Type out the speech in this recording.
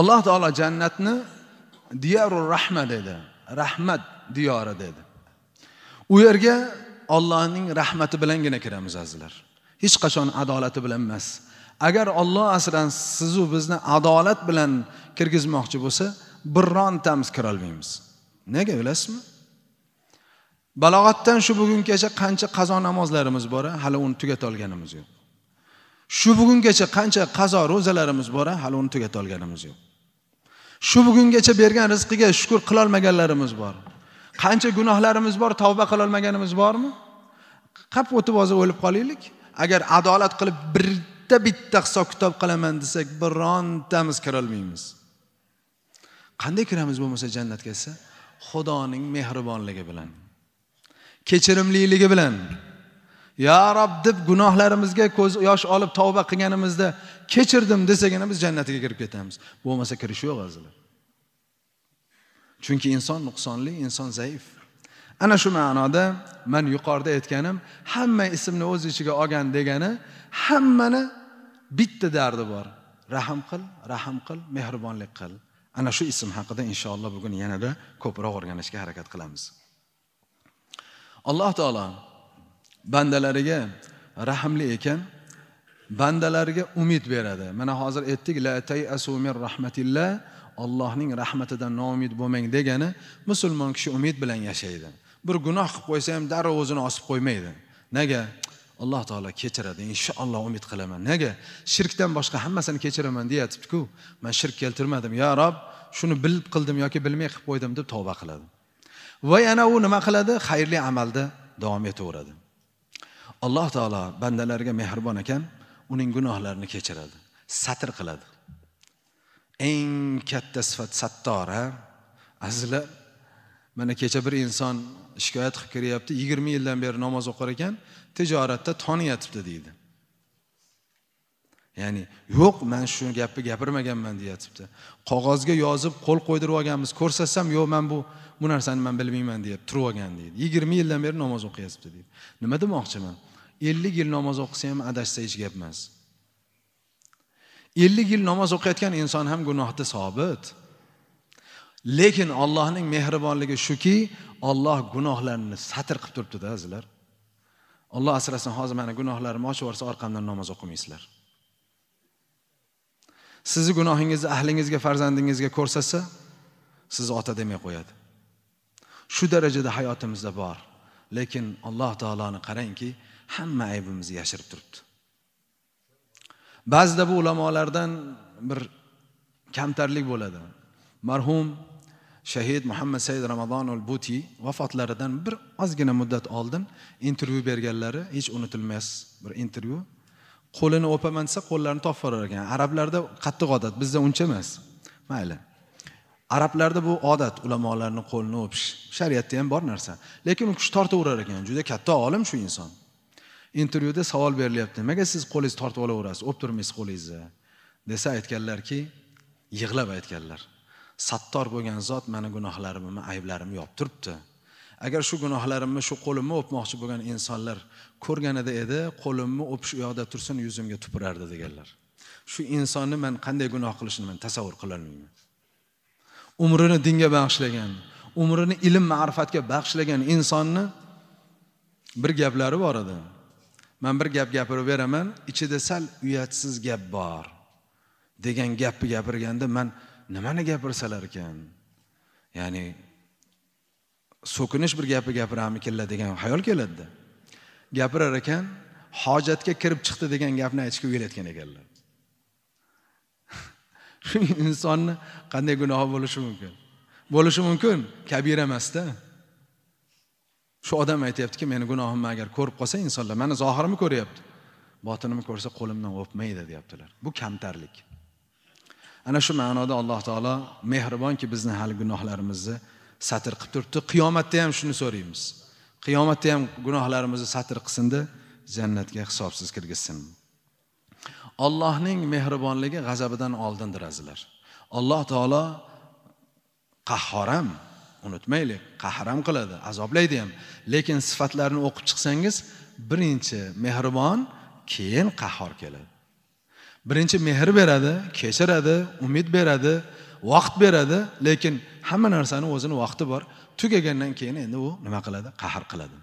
alloh taolo jannatni diyorul rahma dedi rahmat diyori dedi u yerga ollohning rahmati bilangina kiramiz azizlar hech qachon adolati bilan emas agar olloh asran sizu bizni adolat bilan kirgizmoqchi bo'lsa birrontamiz kirolmaymiz nega bilasizmi balog'atdan shu bugungacha qancha qazo namozlarimiz bor hali uni tugata olganimiz yo'q shu bugungacha qancha qazo ro'zalarimiz bor hali uni tugata olganimiz yo'q shu bugungacha bergan rizqiga shukur qilolmaganlarimiz bor qancha gunohlarimiz bor tavba qilolmaganimiz bormi qap o'tib hozir o'lib qolaylik agar adolat qilib bitta bitta hisob kitob qilaman desak birontamiz kirolmaymiz qanday kiramiz bo'lmasa jannatga desa xudoning mehribonligi bilan kechirimliligi bilan yo rob deb gunohlarimizga ko'z yosh olib tavba qilganimizda kechirdim desagina biz jannatiga kirib ketamiz bo'lmasa kirish yo'q azizlar chunki inson nuqsonli inson zaif ana shu ma'noda man yuqorida aytganim hamma ismni o'z ichiga olgan degani hammani bitta dardi bor rahm qil rahm qil mehribonlik qil ana shu ism haqida inshaalloh bugun yanada ko'proq o'rganishga harakat qilamiz alloh taolo bandalariga rahmli ekan bandalariga umid beradi mana hozir aytdik la tayasu min rahmatillah allohning rahmatidan noumid bo'lmang degani musulmon kishi umid bilan yashaydi bir gunoh qilib qo'ysa ham darrov o'zini osib qo'ymaydi nega alloh taolo kechiradi inshaalloh umid qilaman nega shirkdan boshqa hammasini kechiraman deyatibdiku man shirk keltirmadim yo rob shuni bilib qildim yoki bilmay qilib qo'ydim deb tavba qiladi va yana u nima qiladi xayrli amalda davom etaveradi alloh taolo bandalariga mehribon ekan uning gunohlarini kechiradi satr qiladi eng katta sifat ha azizlar mana kecha bir inson shikoyat qilib kiryapti yigirma yildan beri namoz o'qir ekan tijoratda toniyatibdi deydi ya'ni yo'q man shu gapni gapirmaganman deyapti qog'ozga yozib qo'l qo'ydirib olganmiz ko'rsatsam yo'q man bu bu narsani man bilmayman deyapti turib olgan deydi yigirma yildan beri namoz o'qiyapti deydi nima demoqchiman ellik yil namoz o'qisa ham adashsa hech gap emas ellik yil namoz o'qiyotgan inson ham gunohda sobit lekin Allohning mehribonligi shuki Alloh gunohlarni satr qilib turibdi-da sizlar Alloh asrasin hozir mana gunohlarimni ochib yuborsa orqamdan namoz o'qimaysizlar sizni gunohingizni ahlingizga farzandingizga ko'rsatsa sizni ota demay qo'yadi shu darajada hayotimizda bor lekin alloh taoloni qarangki hamma aybimizni yashirib turibdi ba'zida bu ulamolardan bir kamtarlik bo'ladi marhum shahid muhammad said ramazonul buti vafotlaridan bir ozgina muddat oldin intervyu berganlari hech unutilmas bir intervyu qo'lini o'paman desa qo'llarini topib borar ekan arablarda qattiq odat bizda uncha emas mayli arablarda bu odat ulamolarni qo'lini o'pish shariatda ham bor narsa lekin u kishi tortaverar ekan juda katta olim shu inson intervyuda savol berilyapti nimaga siz qo'lingizni tortib olaverasiz olib turmaysiz qo'lingizni desa aytganlarki yig'lab aytganlar sattor bo'lgan zot mani gunohlarimni ayblarimni yopib turibdi agar shu gunohlarimni shu qo'limni o'pmoqchi bo'lgan insonlar ko'rganida edi qo'limni o'pish u yoqda tursin yuzimga tupurardi deganlar shu insonni man qanday gunoh qilishini man tasavvur qilolmayman umrini dinga bag'ishlagan umrini ilm ma'rifatga bag'ishlagan insonni bir gaplari bor edi man bir gap beraman ichida sal uyatsiz gap bor degan gapni gapirganda man nimani gapirsalar ekan ya'ni so'kinish bir gapni gapiramikinlar degan xayol keladida gapirar ekan hojatga kirib chiqdi degan gapni aytishga uyatgan ekanlar shu insonni qanday gunohi bo'lishi mumkin bo'lishi mumkin kabira emasda shu odam aytyaptiki meni gunohimni agar ko'rib qolsa insonlar mani zohirimni ko'ryapti botinimni ko'rsa qo'limdan o'pmaydi deyaptilar bu kamtarlik ana shu ma'noda alloh taolo mehribonki bizni hali gunohlarimizni satr qilib turibdi qiyomatda ham shuni so'raymiz qiyomatda ham gunohlarimizni satr qilsinda jannatga hisobsiz kirgizsin ollohning mehribonligi g'azabidan oldindir azilar alloh taolo qahhoram unutmaylik qahr ham qiladi azoblaydi ham lekin sifatlarini o'qib chiqsangiz birinchi mehribon keyin qahhor keladi birinchi mehr beradi kechiradi umid beradi vaqt beradi lekin hamma narsani o'zini vaqti bor tugagandan keyin endi u nima qiladi qahr qiladi